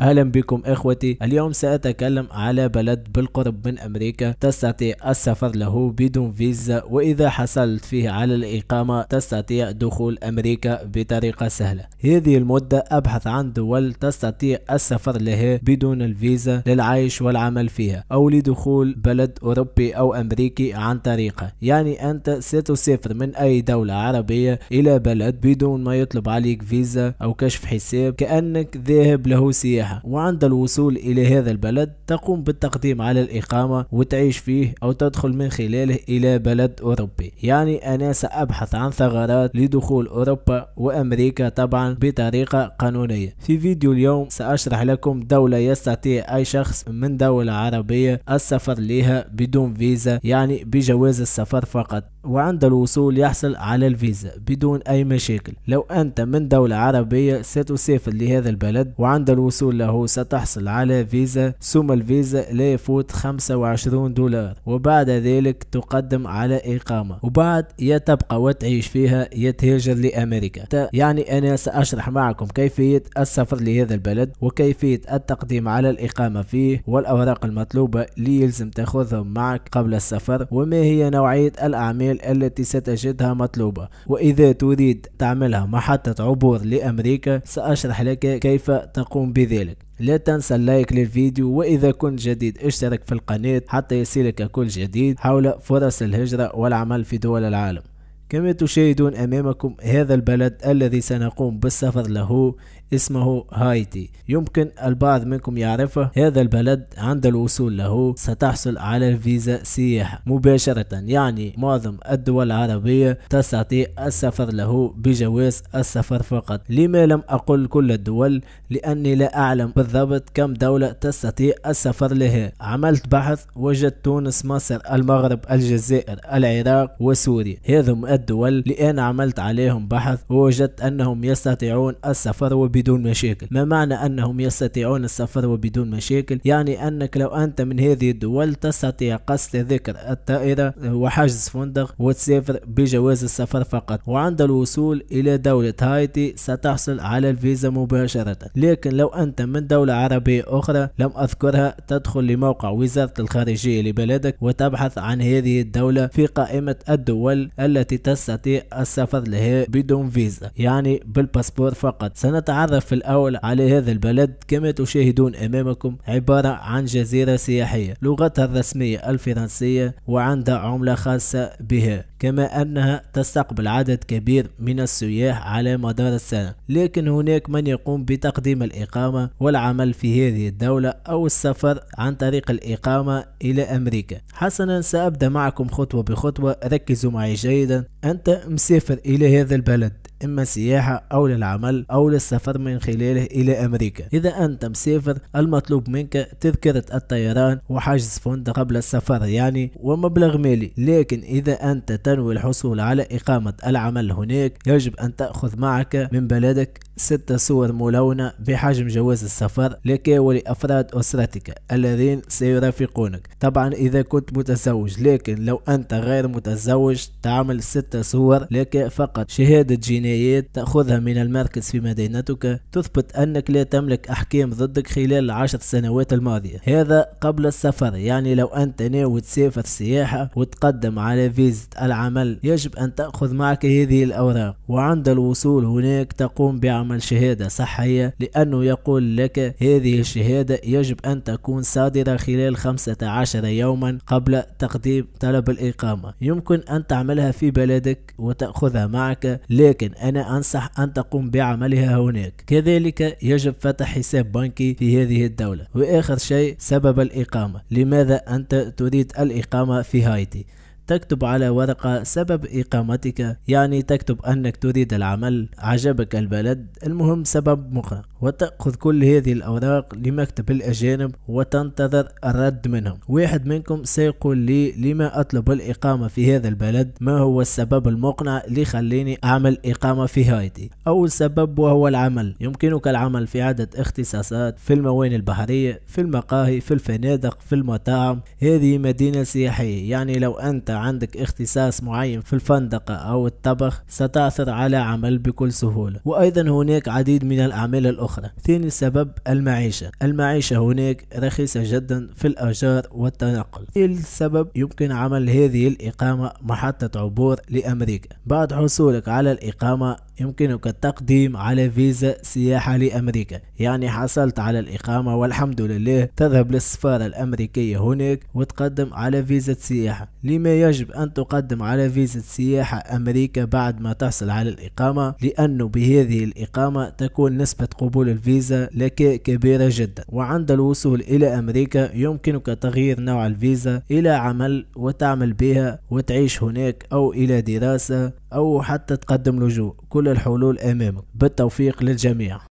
اهلا بكم اخوتي اليوم ساتكلم على بلد بالقرب من امريكا تستطيع السفر له بدون فيزا واذا حصلت فيه على الاقامة تستطيع دخول امريكا بطريقة سهلة هذه المدة ابحث عن دول تستطيع السفر لها بدون الفيزا للعيش والعمل فيها او لدخول بلد اوروبي او امريكي عن طريقة يعني انت ستسافر من اي دولة عربية الى بلد بدون ما يطلب عليك فيزا او كشف حساب كانك ذاهب له سياحة السياحة وعند الوصول إلى هذا البلد تقوم بالتقديم على الإقامة وتعيش فيه أو تدخل من خلاله إلى بلد أوروبي يعني أنا سأبحث عن ثغرات لدخول أوروبا وأمريكا طبعا بطريقة قانونية في فيديو اليوم سأشرح لكم دولة يستطيع أي شخص من دولة عربية السفر لها بدون فيزا يعني بجواز السفر فقط وعند الوصول يحصل على الفيزا بدون أي مشاكل لو أنت من دولة عربية ستسافر لهذا البلد وعند الوصول له ستحصل على فيزا سوم الفيزا لا يفوت 25 دولار وبعد ذلك تقدم على إقامة وبعد يا تبقى وتعيش فيها يا تهاجر لأمريكا يعني أنا سأشرح معكم كيفية السفر لهذا البلد وكيفية التقديم على الإقامة فيه والأوراق المطلوبة اللي يلزم تاخذهم معك قبل السفر وما هي نوعية الأعمال الأعمال التي ستجدها مطلوبة وإذا تريد تعملها محطة عبور لأمريكا سأشرح لك كيف تقوم بذلك لا تنسى اللايك للفيديو وإذا كنت جديد اشترك في القناة حتى يصلك كل جديد حول فرص الهجرة والعمل في دول العالم كما تشاهدون أمامكم هذا البلد الذي سنقوم بالسفر له اسمه هايتي يمكن البعض منكم يعرفه هذا البلد عند الوصول له ستحصل على فيزا سياحة مباشرة يعني معظم الدول العربية تستطيع السفر له بجواز السفر فقط لما لم أقل كل الدول لأني لا أعلم بالضبط كم دولة تستطيع السفر لها عملت بحث وجدت تونس مصر المغرب الجزائر العراق وسوريا هذم الدول لأن عملت عليهم بحث ووجدت أنهم يستطيعون السفر بدون مشاكل ما معنى أنهم يستطيعون السفر وبدون مشاكل يعني أنك لو أنت من هذه الدول تستطيع قصد ذكر الطائرة وحجز فندق وتسافر بجواز السفر فقط وعند الوصول إلى دولة هايتي ستحصل على الفيزا مباشرة لكن لو أنت من دولة عربية أخرى لم أذكرها تدخل لموقع وزارة الخارجية لبلدك وتبحث عن هذه الدولة في قائمة الدول التي تستطيع السفر لها بدون فيزا يعني بالباسبور فقط سنتعرف نتعرف في الأول على هذا البلد كما تشاهدون أمامكم عبارة عن جزيرة سياحية لغتها الرسمية الفرنسية وعندها عملة خاصة بها كما أنها تستقبل عدد كبير من السياح على مدار السنة لكن هناك من يقوم بتقديم الإقامة والعمل في هذه الدولة أو السفر عن طريق الإقامة إلى أمريكا حسنا سأبدأ معكم خطوة بخطوة ركزوا معي جيدا أنت مسافر إلى هذا البلد إما سياحة أو للعمل أو للسفر من خلاله إلى أمريكا إذا أنت مسافر المطلوب منك تذكرة الطيران وحجز فندق قبل السفر يعني ومبلغ مالي لكن إذا أنت تنوي الحصول على إقامة العمل هناك يجب أن تأخذ معك من بلدك ستة صور ملونة بحجم جواز السفر لك ولأفراد أسرتك الذين سيرافقونك طبعا إذا كنت متزوج لكن لو أنت غير متزوج تعمل ستة صور لك فقط شهادة جينية الجنايات تأخذها من المركز في مدينتك تثبت أنك لا تملك أحكام ضدك خلال العشر سنوات الماضية هذا قبل السفر يعني لو أنت ناوي تسافر سياحة وتقدم على فيزة العمل يجب أن تأخذ معك هذه الأوراق وعند الوصول هناك تقوم بعمل شهادة صحية لأنه يقول لك هذه الشهادة يجب أن تكون صادرة خلال 15 يوما قبل تقديم طلب الإقامة يمكن أن تعملها في بلدك وتأخذها معك لكن أنا أنصح أن تقوم بعملها هناك كذلك يجب فتح حساب بنكي في هذه الدولة وآخر شيء سبب الإقامة لماذا أنت تريد الإقامة في هايتي تكتب على ورقة سبب إقامتك يعني تكتب أنك تريد العمل عجبك البلد المهم سبب مقنع وتأخذ كل هذه الأوراق لمكتب الأجانب وتنتظر الرد منهم واحد منكم سيقول لي لما أطلب الإقامة في هذا البلد ما هو السبب المقنع اللي خليني أعمل إقامة في هايتي أول سبب وهو العمل يمكنك العمل في عدة اختصاصات في الموين البحرية في المقاهي في الفنادق في المطاعم هذه مدينة سياحية يعني لو أنت عندك اختصاص معين في الفندقة أو الطبخ ستعثر على عمل بكل سهولة وأيضا هناك عديد من الأعمال الأخرى ثاني سبب المعيشة المعيشة هناك رخيصة جدا في الأجار والتنقل السبب يمكن عمل هذه الإقامة محطة عبور لأمريكا بعد حصولك على الإقامة يمكنك التقديم على فيزا سياحة لأمريكا يعني حصلت على الإقامة والحمد لله تذهب للسفارة الأمريكية هناك وتقدم على فيزا سياحة لما يجب أن تقدم على فيزا سياحة أمريكا بعد ما تحصل على الإقامة لأنه بهذه الإقامة تكون نسبة قبول الفيزا لك كبيرة جدا وعند الوصول إلى أمريكا يمكنك تغيير نوع الفيزا إلى عمل وتعمل بها وتعيش هناك أو إلى دراسة أو حتى تقدم لجوء كل الحلول أمامك بالتوفيق للجميع